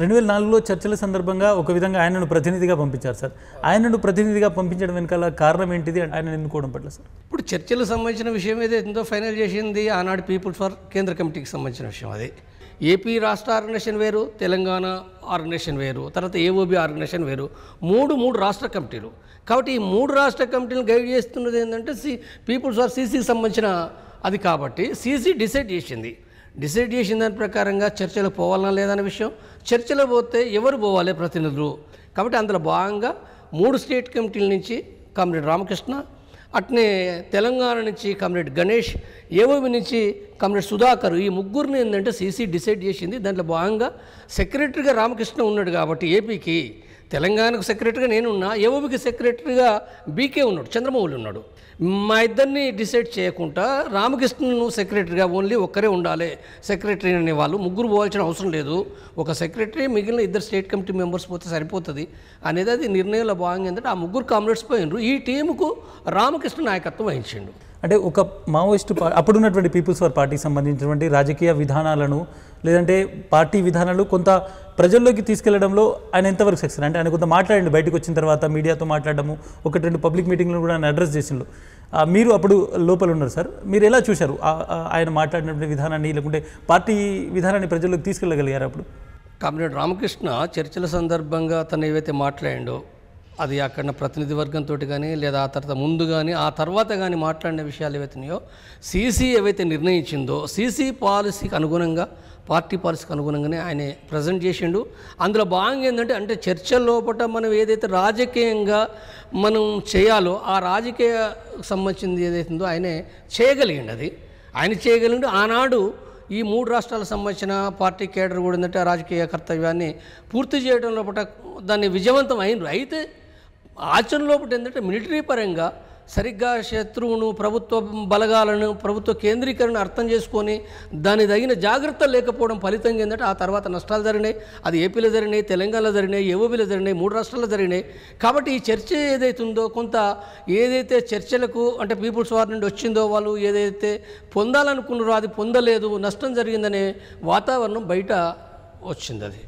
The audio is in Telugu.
రెండు వేల నాలుగులో చర్చల సందర్భంగా ఒక విధంగా ఆయనను ప్రతినిధిగా పంపించారు సార్ ఆయనను ప్రతినిధిగా పంపించడం వెనకాల కారణం ఏంటిది ఆయన ఎన్నుకోవడం పట్ల సార్ ఇప్పుడు చర్చలకు సంబంధించిన విషయం ఎంతో ఫైనల్ చేసింది ఆనాడు పీపుల్స్ ఫర్ కేంద్ర కమిటీకి సంబంధించిన విషయం అది ఏపీ రాష్ట్ర ఆర్గనైజేషన్ వేరు తెలంగాణ ఆర్గనైజేషన్ వేరు తర్వాత ఏఓబి ఆర్గనైజేషన్ వేరు మూడు మూడు రాష్ట్ర కమిటీలు కాబట్టి ఈ మూడు రాష్ట్ర కమిటీలు గైడ్ చేస్తున్నది ఏంటంటే సి పీపుల్స్ ఫర్ సీసీకి సంబంధించిన అది కాబట్టి సీసీ డిసైడ్ చేసింది డిసైడ్ చేసిన దాని ప్రకారంగా చర్చలు పోవాలన్నా లేదన్న విషయం చర్చలో పోతే ఎవరు పోవాలి ప్రతినిధులు కాబట్టి అందులో భాగంగా మూడు స్టేట్ కమిటీల నుంచి కామ్రేడ్ రామకృష్ణ అట్నే తెలంగాణ నుంచి కామ్రేడ్ గణేష్ ఏవోవి నుంచి కామ్రేడ్ సుధాకర్ ఈ ముగ్గురిని ఏంటంటే సీసీ డిసైడ్ చేసింది దాంట్లో భాగంగా సెక్రటరీగా రామకృష్ణ ఉన్నాడు కాబట్టి ఏపీకి తెలంగాణకు సెక్రటరీగా నేనున్నా ఏఓబికి సెక్రటరీగా బీకే ఉన్నాడు చంద్రమౌళి ఉన్నాడు మా ఇద్దరిని డిసైడ్ చేయకుండా రామకృష్ణను సెక్రటరీగా ఓన్లీ ఒక్కరే ఉండాలి సెక్రటరీ అనే వాళ్ళు ముగ్గురు పోవాల్సిన అవసరం లేదు ఒక సెక్రటరీ మిగిలిన ఇద్దరు స్టేట్ కమిటీ మెంబర్స్ పోతే సరిపోతుంది అనేది అది నిర్ణయంలో భాగంగా ఏంటంటే ఆ ముగ్గురు కామ్రేడ్స్ పోయినరు ఈ టీముకు రామకృష్ణ నాయకత్వం వహించిండు అంటే ఒక మావోయిస్టు ఉన్నటువంటి పీపుల్స్ ఫర్ పార్టీకి సంబంధించినటువంటి రాజకీయ విధానాలను లేదంటే పార్టీ విధానాలు కొంత ప్రజల్లోకి తీసుకెళ్లడంలో ఆయన ఎంతవరకు సక్సెస్ అంటే ఆయన కొంత మాట్లాడండి బయటకు వచ్చిన తర్వాత మీడియాతో మాట్లాడము ఒకటి రెండు పబ్లిక్ మీటింగ్లను కూడా ఆయన అడ్రస్ చేసిండు మీరు అప్పుడు లోపల ఉన్నారు సార్ మీరు ఎలా చూశారు ఆయన మాట్లాడినటువంటి విధానాన్ని లేకుంటే పార్టీ విధానాన్ని ప్రజల్లోకి తీసుకెళ్ళగలిగారు అప్పుడు కామ్రేడ్ రామకృష్ణ చర్చల సందర్భంగా తను ఏవైతే మాట్లాడిండో అది అక్కడ ప్రతినిధి వర్గంతో కానీ లేదా ఆ తర్వాత ముందు కానీ ఆ తర్వాత కానీ మాట్లాడిన విషయాలు ఏవైతే ఉన్నాయో సీసీ ఏవైతే నిర్ణయించిందో సీసీ పాలసీకి అనుగుణంగా పార్టీ పాలసీకి అనుగుణంగానే ఆయన ప్రజెంట్ చేసిండు అందులో భాగంగా ఏంటంటే అంటే చర్చ లోపల మనం ఏదైతే రాజకీయంగా మనం చేయాలో ఆ రాజకీయ సంబంధించింది ఏదైతుందో ఆయనే చేయగలిగిండు అది ఆయన చేయగలిగిండు ఆనాడు ఈ మూడు రాష్ట్రాలకు సంబంధించిన పార్టీ కేడర్ కూడా ఏంటంటే రాజకీయ కర్తవ్యాన్ని పూర్తి చేయడం లోపల దాన్ని విజయవంతం అయినరు అయితే ఆచరణ లోపల ఏంటంటే మిలిటరీ పరంగా సరిగ్గా శత్రువును ప్రభుత్వ బలగాలను ప్రభుత్వ కేంద్రీకరణను అర్థం చేసుకొని దాని తగిన జాగ్రత్త లేకపోవడం ఫలితంగా ఏంటంటే ఆ తర్వాత నష్టాలు జరిగినాయి అది ఏపీలో జరిగినాయి తెలంగాణలో జరిగినాయి ఏఓబీలో జరిగినాయి మూడు రాష్ట్రాల్లో జరిగినాయి కాబట్టి ఈ చర్చ ఏదైతుందో కొంత ఏదైతే చర్చలకు అంటే పీపుల్స్ వార్ నుండి వచ్చిందో వాళ్ళు ఏదైతే పొందాలనుకున్నారో అది పొందలేదు నష్టం జరిగిందనే వాతావరణం బయట వచ్చింది అది